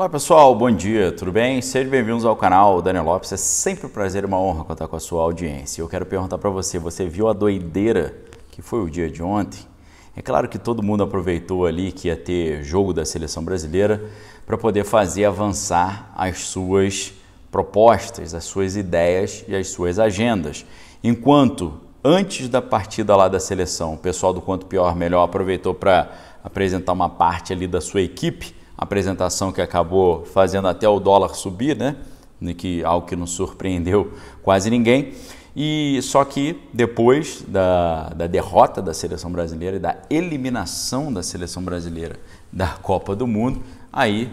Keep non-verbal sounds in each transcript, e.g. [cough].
Olá pessoal, bom dia, tudo bem? Sejam bem-vindos ao canal Daniel Lopes. É sempre um prazer e uma honra contar com a sua audiência. Eu quero perguntar para você: você viu a doideira que foi o dia de ontem? É claro que todo mundo aproveitou ali que ia ter jogo da seleção brasileira para poder fazer avançar as suas propostas, as suas ideias e as suas agendas. Enquanto antes da partida lá da seleção, o pessoal do Quanto Pior Melhor aproveitou para apresentar uma parte ali da sua equipe apresentação que acabou fazendo até o dólar subir, né? Que, algo que não surpreendeu quase ninguém. E só que depois da, da derrota da seleção brasileira e da eliminação da seleção brasileira da Copa do Mundo, aí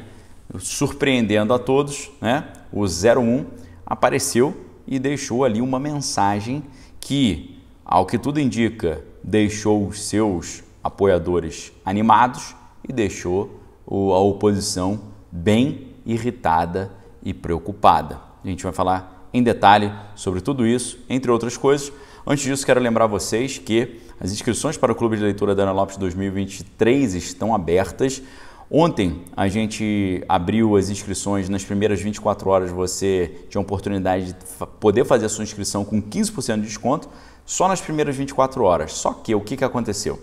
surpreendendo a todos, né? O 01 apareceu e deixou ali uma mensagem que, ao que tudo indica, deixou os seus apoiadores animados e deixou a oposição bem irritada e preocupada. A gente vai falar em detalhe sobre tudo isso, entre outras coisas. Antes disso, quero lembrar vocês que as inscrições para o Clube de Leitura da Ana Lopes 2023 estão abertas. Ontem a gente abriu as inscrições, nas primeiras 24 horas você tinha a oportunidade de poder fazer a sua inscrição com 15% de desconto, só nas primeiras 24 horas. Só que o que, que aconteceu?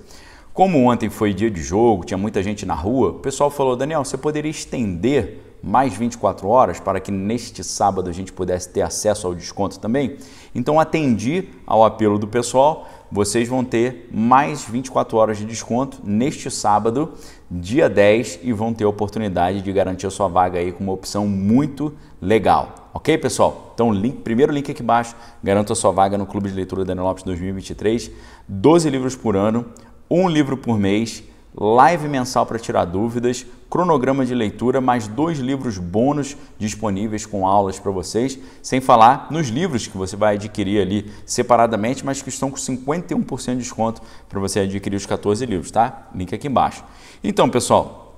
Como ontem foi dia de jogo, tinha muita gente na rua, o pessoal falou: Daniel, você poderia estender mais 24 horas para que neste sábado a gente pudesse ter acesso ao desconto também? Então, atendi ao apelo do pessoal, vocês vão ter mais 24 horas de desconto neste sábado, dia 10, e vão ter a oportunidade de garantir a sua vaga aí com uma opção muito legal. Ok, pessoal? Então, link, primeiro link aqui embaixo, garanta a sua vaga no Clube de Leitura Daniel Lopes 2023, 12 livros por ano, um livro por mês, live mensal para tirar dúvidas, cronograma de leitura, mais dois livros bônus disponíveis com aulas para vocês, sem falar nos livros que você vai adquirir ali separadamente, mas que estão com 51% de desconto para você adquirir os 14 livros, tá? Link aqui embaixo. Então, pessoal,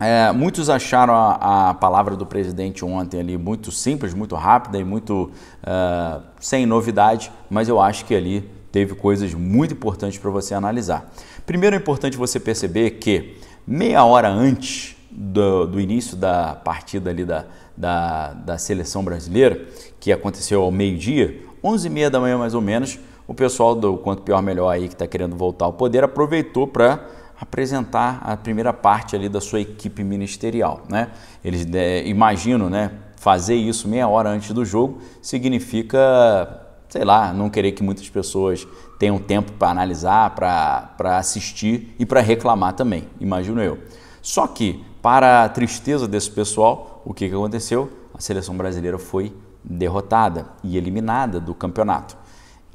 é, muitos acharam a, a, palavra do presidente ontem ali muito simples, muito rápida e muito uh, sem novidade, mas eu acho que ali teve coisas muito importantes para você analisar. Primeiro é importante você perceber que meia hora antes do, do início da partida ali da, da, da seleção brasileira, que aconteceu ao meio-dia, 11h30 da manhã mais ou menos, o pessoal do Quanto Pior Melhor aí que está querendo voltar ao poder aproveitou para apresentar a primeira parte ali da sua equipe ministerial, né? Eles é, imagino, né? Fazer isso meia hora antes do jogo significa sei lá, não querer que muitas pessoas tenham tempo para analisar, para assistir e para reclamar também, imagino eu. Só que, para a tristeza desse pessoal, o que, que aconteceu? A seleção brasileira foi derrotada e eliminada do campeonato.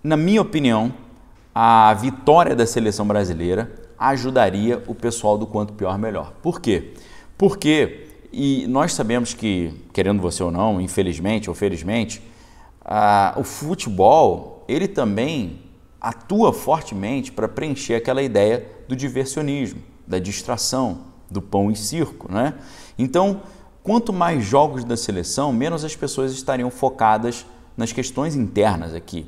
Na minha opinião, a vitória da seleção brasileira ajudaria o pessoal do quanto pior melhor. Por quê? Porque e nós sabemos que, querendo você ou não, infelizmente ou felizmente, ah, o futebol ele também atua fortemente para preencher aquela ideia do diversionismo, da distração, do pão e circo, né? Então, quanto mais jogos da seleção, menos as pessoas estariam focadas nas questões internas aqui.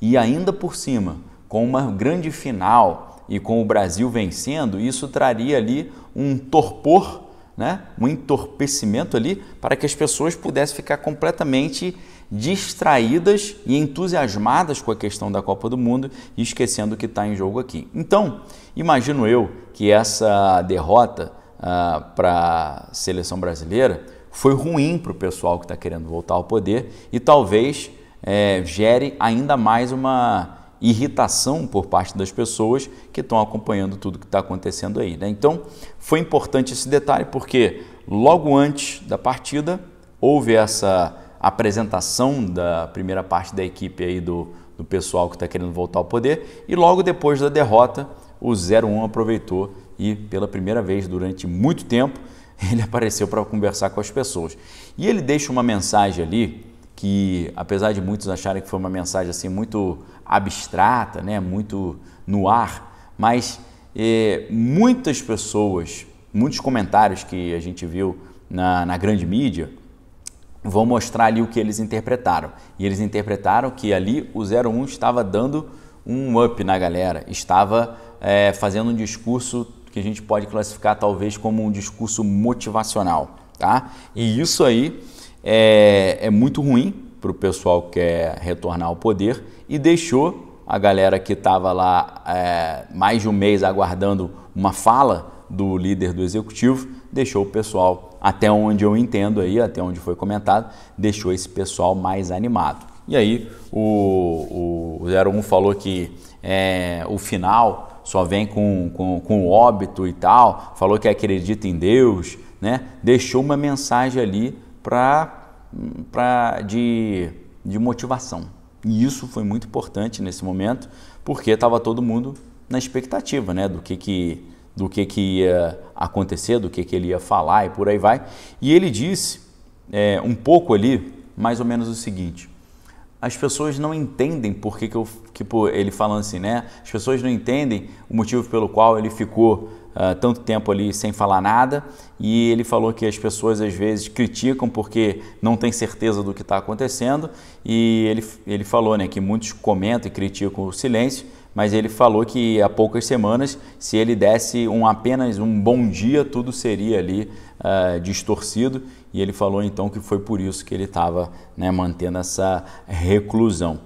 E ainda por cima, com uma grande final e com o Brasil vencendo, isso traria ali um torpor, né? Um entorpecimento ali para que as pessoas pudessem ficar completamente distraídas e entusiasmadas com a questão da Copa do Mundo e esquecendo o que está em jogo aqui. Então, imagino eu que essa derrota ah, para a seleção brasileira foi ruim para o pessoal que está querendo voltar ao poder e talvez é, gere ainda mais uma irritação por parte das pessoas que estão acompanhando tudo que está acontecendo aí. Né? Então, foi importante esse detalhe porque logo antes da partida houve essa apresentação da primeira parte da equipe aí do, do pessoal que está querendo voltar ao poder. E logo depois da derrota, o 01 aproveitou e, pela primeira vez durante muito tempo, [laughs] ele apareceu para conversar com as pessoas. E ele deixa uma mensagem ali que, apesar de muitos acharem que foi uma mensagem assim muito abstrata, né, muito no ar, mas é, muitas pessoas, muitos comentários que a gente viu na, na grande mídia, Vou mostrar ali o que eles interpretaram. E eles interpretaram que ali o 01 estava dando um up na galera, estava é, fazendo um discurso que a gente pode classificar talvez como um discurso motivacional, tá? E isso aí é, é muito ruim para o pessoal que quer retornar ao poder e deixou a galera que estava lá é, mais de um mês aguardando uma fala do líder do executivo, deixou o pessoal até onde eu entendo aí, até onde foi comentado, deixou esse pessoal mais animado. E aí o, o 01 falou que é, o final só vem com, com, com óbito e tal, falou que acredita em Deus, né? Deixou uma mensagem ali pra, pra de, de motivação. E isso foi muito importante nesse momento, porque estava todo mundo na expectativa, né? Do que que do que, que ia acontecer, do que, que ele ia falar e por aí vai. E ele disse é, um pouco ali, mais ou menos o seguinte: as pessoas não entendem por que, que, eu, que ele falando assim, né? As pessoas não entendem o motivo pelo qual ele ficou ah, tanto tempo ali sem falar nada e ele falou que as pessoas às vezes criticam porque não tem certeza do que está acontecendo e ele, ele falou né, que muitos comentam e criticam o silêncio, mas ele falou que há poucas semanas, se ele desse um apenas um bom dia, tudo seria ali uh, distorcido. E ele falou então que foi por isso que ele estava né, mantendo essa reclusão.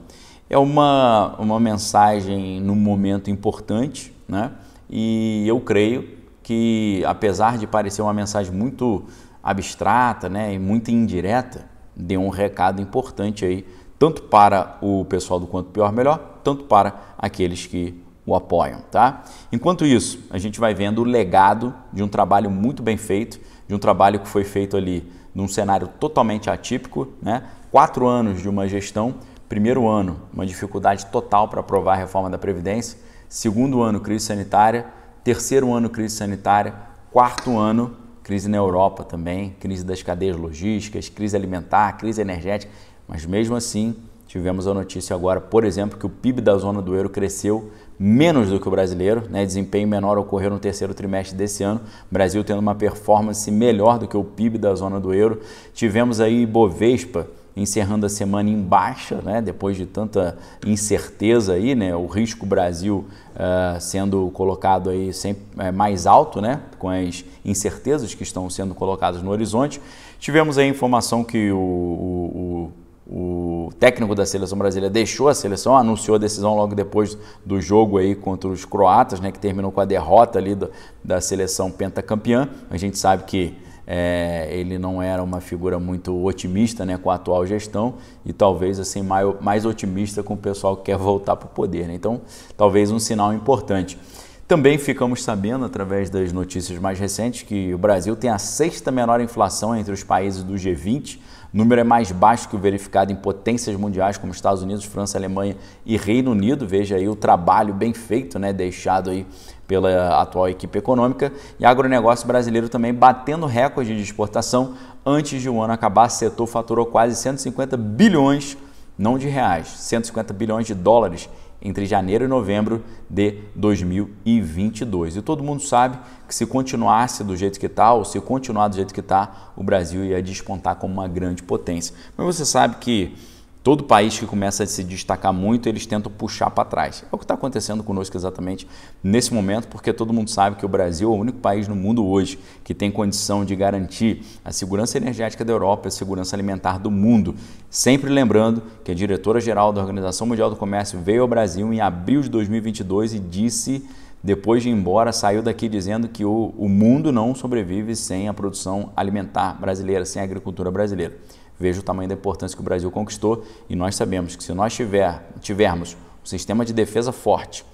É uma, uma mensagem num momento importante, né? e eu creio que, apesar de parecer uma mensagem muito abstrata né, e muito indireta, deu um recado importante aí, tanto para o pessoal do Quanto Pior Melhor, tanto para aqueles que o apoiam, tá? Enquanto isso, a gente vai vendo o legado de um trabalho muito bem feito, de um trabalho que foi feito ali num cenário totalmente atípico, né? Quatro anos de uma gestão, primeiro ano, uma dificuldade total para aprovar a reforma da Previdência, segundo ano, crise sanitária, terceiro ano, crise sanitária, quarto ano, crise na Europa também, crise das cadeias logísticas, crise alimentar, crise energética, mas mesmo assim tivemos a notícia agora, por exemplo, que o PIB da zona do euro cresceu menos do que o brasileiro, né? desempenho menor ocorreu no terceiro trimestre desse ano, Brasil tendo uma performance melhor do que o PIB da zona do euro. Tivemos aí Bovespa encerrando a semana em baixa, né? depois de tanta incerteza aí, né? o risco Brasil uh, sendo colocado aí sempre eh, mais alto, né? com as incertezas que estão sendo colocadas no horizonte. Tivemos a informação que o, o, o, o, técnico da seleção brasileira deixou a seleção, anunciou a decisão logo depois do jogo aí contra os croatas, né? que terminou com a derrota ali do, da seleção pentacampeã. A gente sabe que é, ele não era uma figura muito otimista né, com a atual gestão e talvez assim mais, mais otimista com o pessoal que quer voltar para o poder. Né? Então, talvez um sinal importante. Também ficamos sabendo, através das notícias mais recentes, que o Brasil tem a sexta menor inflação entre os países do G20 número é mais baixo que o verificado em potências mundiais como Estados Unidos, França, Alemanha e Reino Unido. Veja aí o trabalho bem feito, né, deixado aí pela atual equipe econômica e agronegócio brasileiro também batendo recorde de exportação. Antes de o um ano acabar, setor faturou quase 150 bilhões, não de reais, 150 bilhões de dólares entre janeiro e novembro de 2022. E todo mundo sabe que se continuasse do jeito que está, ou se continuar do jeito que está, o Brasil ia despontar como uma grande potência. Mas você sabe que Todo país que começa a se destacar muito, eles tentam puxar para trás. É o que está acontecendo conosco exatamente nesse momento, porque todo mundo sabe que o Brasil é o único país no mundo hoje que tem condição de garantir a segurança energética da Europa e a segurança alimentar do mundo. Sempre lembrando que a diretora-geral da Organização Mundial do Comércio veio ao Brasil em abril de 2022 e disse depois de ir embora, saiu daqui dizendo que o, o mundo não sobrevive sem a produção alimentar brasileira, sem a agricultura brasileira veja o tamanho da importância que o Brasil conquistou e nós sabemos que se nós tiver, tivermos um sistema de defesa forte,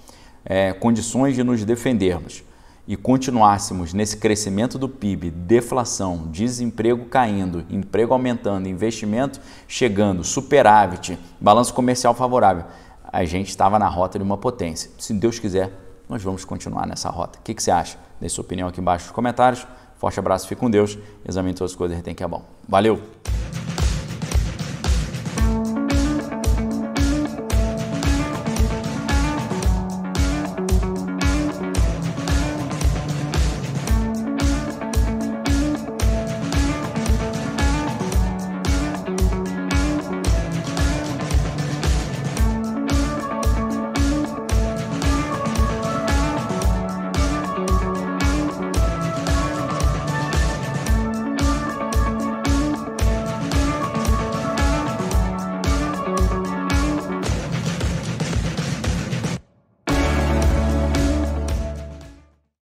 é, condições de nos defendermos e continuássemos nesse crescimento do PIB, deflação, desemprego caindo, emprego aumentando, investimento chegando, superávit, balanço comercial favorável, a gente estava na rota de uma potência. Se Deus quiser, nós vamos continuar nessa rota. O que, que você acha? Deixe sua opinião aqui embaixo nos comentários. Forte abraço, fique com Deus. Examine todas as coisas, tem que é bom. Valeu!